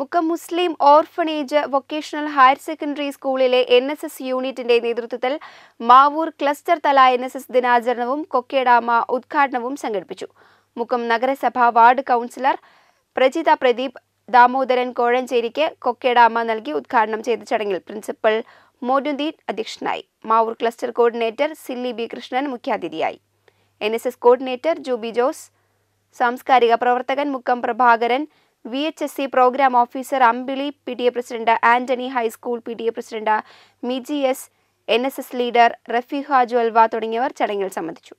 Mukkam Muslim orphanage vocational higher secondary സ്കൂളിലെ N S S യൂണിറ്റിന്റെ നേതൃത്വത്തിൽ മാവൂർ ക്ലസ്റ്റർ തല എൻ എസ് എസ് ദിനാചരണവും കൊക്കേഡാമ ഉദ്ഘാടനവും സംഘടിപ്പിച്ചു മുക്കം നഗരസഭ വാർഡ് കൗൺസിലർ പ്രജിത പ്രദീപ് ദാമോദരൻ കോഴഞ്ചേരിക്ക് കൊക്കേഡാമ നൽകി ഉദ്ഘാടനം ചെയ്ത ചടങ്ങിൽ പ്രിൻസിപ്പൽ മോനുദ്ദീൻ അധ്യക്ഷനായി Mavoor cluster coordinator Silli B Krishnan മുഖ്യാതിഥിയായി N S S coordinator Juby Jose സാംസ്കാരിക പ്രവർത്തകൻ Mukkam Prabhakaran V H S C programme officer Ambili P D A president Antony high school P D A president Miji S N S S leader Rafeeha ജുവൽവ തുടങ്ങിയവർ ചടങ്ങിൽ സംബന്ധിച്ചു